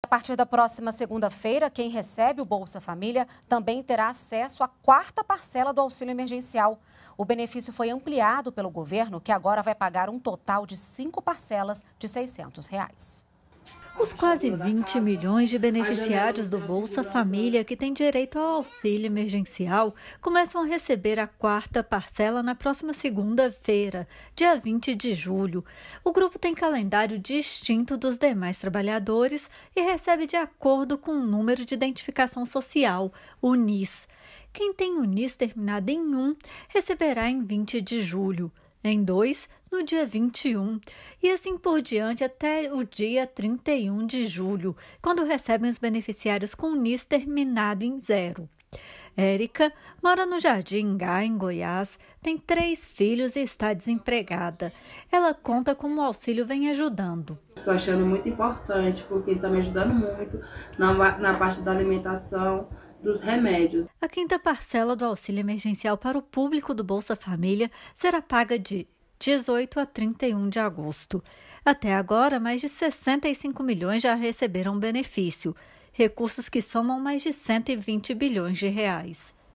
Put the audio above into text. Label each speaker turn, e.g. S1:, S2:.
S1: A partir da próxima segunda-feira, quem recebe o Bolsa Família também terá acesso à quarta parcela do auxílio emergencial. O benefício foi ampliado pelo governo, que agora vai pagar um total de cinco parcelas de R$ 600. Reais.
S2: Os quase 20 milhões de beneficiários do Bolsa Família que têm direito ao auxílio emergencial começam a receber a quarta parcela na próxima segunda-feira, dia 20 de julho. O grupo tem calendário distinto dos demais trabalhadores e recebe de acordo com o número de identificação social, o NIS. Quem tem o NIS terminado em 1 receberá em 20 de julho em dois no dia 21 e assim por diante até o dia 31 de julho, quando recebem os beneficiários com o NIS terminado em zero. Érica mora no Jardim Gá, em Goiás, tem três filhos e está desempregada. Ela conta como o auxílio vem ajudando.
S3: Estou achando muito importante, porque está me ajudando muito na, na parte da alimentação, dos remédios.
S2: A quinta parcela do auxílio emergencial para o público do Bolsa Família será paga de 18 a 31 de agosto. Até agora, mais de 65 milhões já receberam benefício, recursos que somam mais de 120 bilhões de reais.